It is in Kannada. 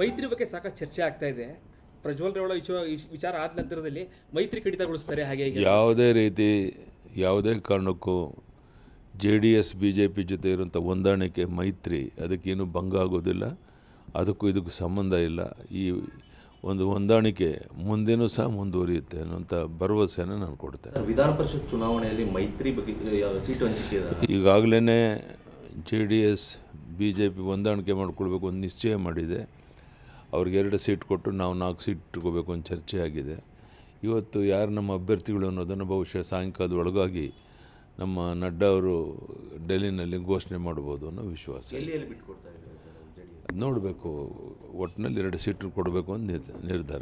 ಮೈತ್ರಿ ಬಗ್ಗೆ ಸಾಕಷ್ಟು ಚರ್ಚೆ ಆಗ್ತಾ ಇದೆ ಪ್ರಜ್ವಲ್ ರೇವಳ ವಿಚಾರ ಆದ ನಂತರದಲ್ಲಿ ಮೈತ್ರಿ ಕಡಿತಗೊಳಿಸ್ತಾರೆ ಹಾಗೆ ಯಾವುದೇ ರೀತಿ ಯಾವುದೇ ಕಾರಣಕ್ಕೂ J D S B J P ಜೊತೆ ಇರುವಂಥ ಹೊಂದಾಣಿಕೆ ಮೈತ್ರಿ ಅದಕ್ಕೇನು ಭಂಗ ಆಗೋದಿಲ್ಲ ಅದಕ್ಕೂ ಇದಕ್ಕೂ ಸಂಬಂಧ ಇಲ್ಲ ಈ ಒಂದು ಹೊಂದಾಣಿಕೆ ಮುಂದೇನೂ ಸಹ ಮುಂದುವರಿಯುತ್ತೆ ಅನ್ನೋಂಥ ಭರವಸೆಯನ್ನು ನಾನು ಕೊಡ್ತೇನೆ ವಿಧಾನ ಪರಿಷತ್ ಚುನಾವಣೆಯಲ್ಲಿ ಮೈತ್ರಿ ಬಗ್ಗೆ ಸೀಟು ಹಂಚಿಕೆ ಈಗಾಗಲೇ J D S B J P ಹೊಂದಾಣಿಕೆ ಮಾಡಿಕೊಳ್ಬೇಕು ಒಂದು ನಿಶ್ಚಯ ಮಾಡಿದೆ ಅವ್ರಿಗೆ ಎರಡು ಸೀಟ್ ಕೊಟ್ಟು ನಾವು ನಾಲ್ಕು ಸೀಟ್ ಇಟ್ಕೋಬೇಕು ಅಂತ ಚರ್ಚೆ ಆಗಿದೆ ಇವತ್ತು ಯಾರು ನಮ್ಮ ಅಭ್ಯರ್ಥಿಗಳು ಅನ್ನೋದನ್ನು ಬಹುಶಃ ಸಾಯಂಕಾಲದ ಒಳಗಾಗಿ ನಮ್ಮ ನಡ್ಡಾ ಅವರು ಡೆಲ್ಲಿನಲ್ಲಿ ಘೋಷಣೆ ಮಾಡ್ಬೋದು ಅನ್ನೋ ವಿಶ್ವಾಸ ನೋಡಬೇಕು ಒಟ್ಟಿನಲ್ಲಿ ಎರಡು ಸೀಟು ಕೊಡಬೇಕು ಅಂತ ನಿರ್ಧಾರ